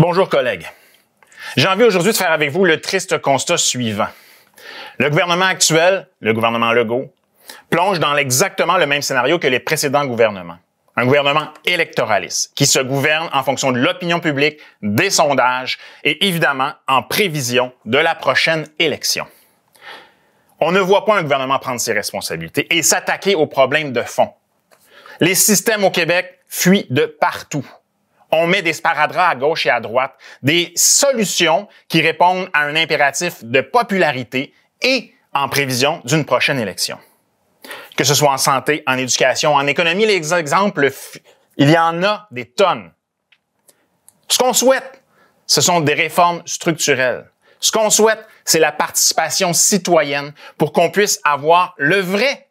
Bonjour collègues. J'ai envie aujourd'hui de faire avec vous le triste constat suivant. Le gouvernement actuel, le gouvernement Legault, plonge dans exactement le même scénario que les précédents gouvernements. Un gouvernement électoraliste qui se gouverne en fonction de l'opinion publique, des sondages et évidemment en prévision de la prochaine élection. On ne voit pas un gouvernement prendre ses responsabilités et s'attaquer aux problèmes de fond. Les systèmes au Québec fuient de partout on met des sparadraps à gauche et à droite, des solutions qui répondent à un impératif de popularité et en prévision d'une prochaine élection. Que ce soit en santé, en éducation, en économie, les exemples, il y en a des tonnes. Ce qu'on souhaite, ce sont des réformes structurelles. Ce qu'on souhaite, c'est la participation citoyenne pour qu'on puisse avoir le vrai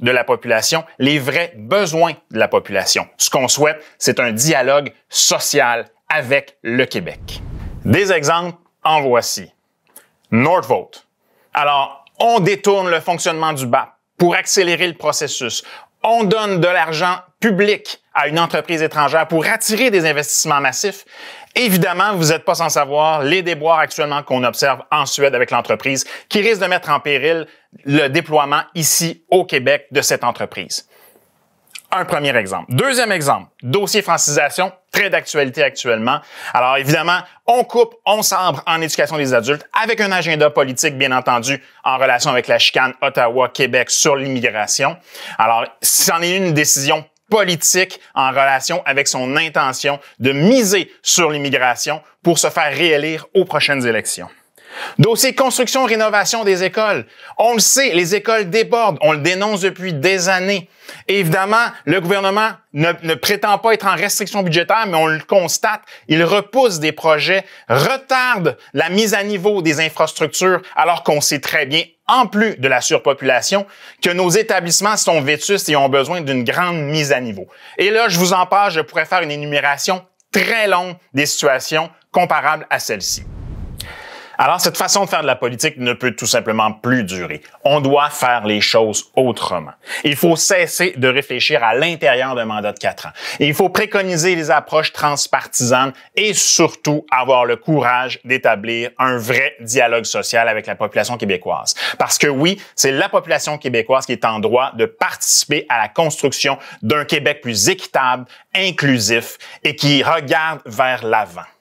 de la population, les vrais besoins de la population. Ce qu'on souhaite, c'est un dialogue social avec le Québec. Des exemples, en voici. Northvote. Alors, on détourne le fonctionnement du bas pour accélérer le processus on donne de l'argent public à une entreprise étrangère pour attirer des investissements massifs. Évidemment, vous n'êtes pas sans savoir les déboires actuellement qu'on observe en Suède avec l'entreprise qui risque de mettre en péril le déploiement ici au Québec de cette entreprise un premier exemple. Deuxième exemple, dossier francisation, très d'actualité actuellement. Alors évidemment, on coupe, on sabre en éducation des adultes avec un agenda politique, bien entendu, en relation avec la chicane Ottawa-Québec sur l'immigration. Alors, c'en est une décision politique en relation avec son intention de miser sur l'immigration pour se faire réélire aux prochaines élections. Dossier construction, rénovation des écoles. On le sait, les écoles débordent. On le dénonce depuis des années. évidemment, le gouvernement ne, ne, prétend pas être en restriction budgétaire, mais on le constate. Il repousse des projets, retarde la mise à niveau des infrastructures, alors qu'on sait très bien, en plus de la surpopulation, que nos établissements sont vétustes et ont besoin d'une grande mise à niveau. Et là, je vous en parle, je pourrais faire une énumération très longue des situations comparables à celle-ci. Alors, cette façon de faire de la politique ne peut tout simplement plus durer. On doit faire les choses autrement. Il faut cesser de réfléchir à l'intérieur d'un mandat de quatre ans. il faut préconiser les approches transpartisanes et surtout avoir le courage d'établir un vrai dialogue social avec la population québécoise. Parce que oui, c'est la population québécoise qui est en droit de participer à la construction d'un Québec plus équitable, inclusif et qui regarde vers l'avant.